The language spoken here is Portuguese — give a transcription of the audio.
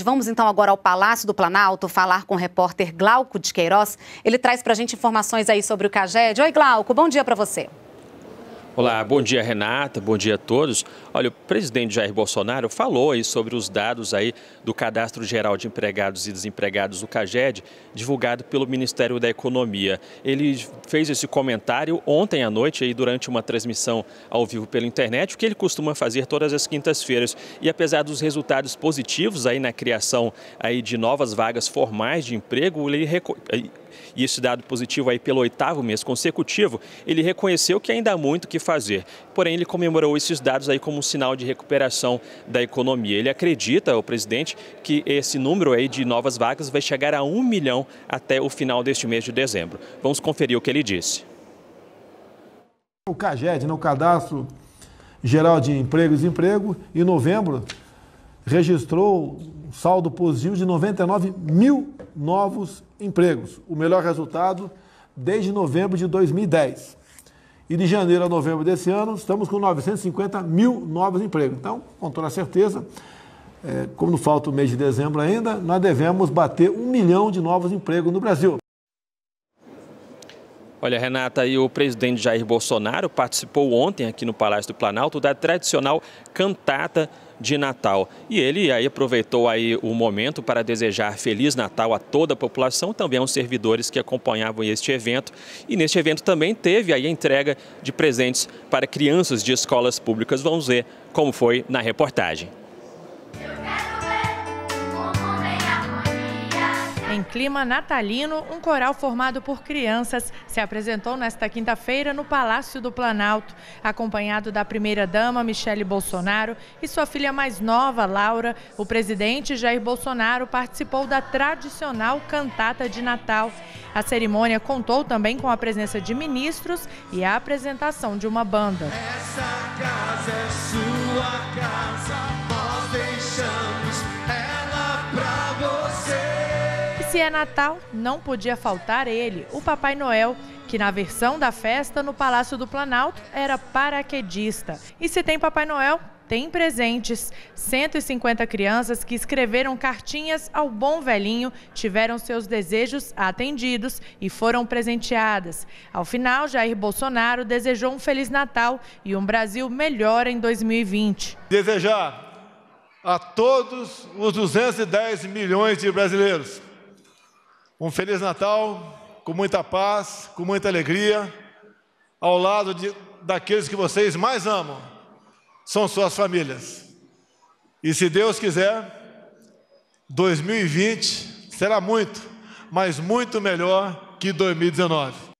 Vamos então agora ao Palácio do Planalto falar com o repórter Glauco de Queiroz. Ele traz para a gente informações aí sobre o CAGED. Oi, Glauco, bom dia para você. Olá, bom dia Renata, bom dia a todos. Olha, o presidente Jair Bolsonaro falou aí sobre os dados aí do Cadastro Geral de Empregados e Desempregados do CAGED, divulgado pelo Ministério da Economia. Ele fez esse comentário ontem à noite aí durante uma transmissão ao vivo pela internet, o que ele costuma fazer todas as quintas-feiras. E apesar dos resultados positivos aí na criação aí de novas vagas formais de emprego, ele e esse dado positivo aí pelo oitavo mês consecutivo, ele reconheceu que ainda há muito o que fazer. Porém, ele comemorou esses dados aí como um sinal de recuperação da economia. Ele acredita, o presidente, que esse número aí de novas vagas vai chegar a um milhão até o final deste mês de dezembro. Vamos conferir o que ele disse. O CAGED, no Cadastro Geral de Emprego e Desemprego, em novembro, registrou um saldo positivo de 99 mil novos empregos, o melhor resultado desde novembro de 2010. E de janeiro a novembro desse ano, estamos com 950 mil novos empregos. Então, com toda certeza, é, como não falta o mês de dezembro ainda, nós devemos bater um milhão de novos empregos no Brasil. Olha, Renata, e o presidente Jair Bolsonaro participou ontem aqui no Palácio do Planalto da tradicional cantata de Natal. E ele aí aproveitou aí o momento para desejar Feliz Natal a toda a população, também aos servidores que acompanhavam este evento. E neste evento também teve aí a entrega de presentes para crianças de escolas públicas. Vamos ver como foi na reportagem. Em clima natalino, um coral formado por crianças se apresentou nesta quinta-feira no Palácio do Planalto, acompanhado da primeira-dama Michele Bolsonaro e sua filha mais nova, Laura. O presidente Jair Bolsonaro participou da tradicional cantata de Natal. A cerimônia contou também com a presença de ministros e a apresentação de uma banda. Essa casa é sua casa, nós deixamos é Natal, não podia faltar ele, o Papai Noel, que na versão da festa no Palácio do Planalto era paraquedista. E se tem Papai Noel, tem presentes. 150 crianças que escreveram cartinhas ao bom velhinho tiveram seus desejos atendidos e foram presenteadas. Ao final, Jair Bolsonaro desejou um Feliz Natal e um Brasil melhor em 2020. Desejar a todos os 210 milhões de brasileiros um Feliz Natal, com muita paz, com muita alegria, ao lado de, daqueles que vocês mais amam, são suas famílias. E se Deus quiser, 2020 será muito, mas muito melhor que 2019.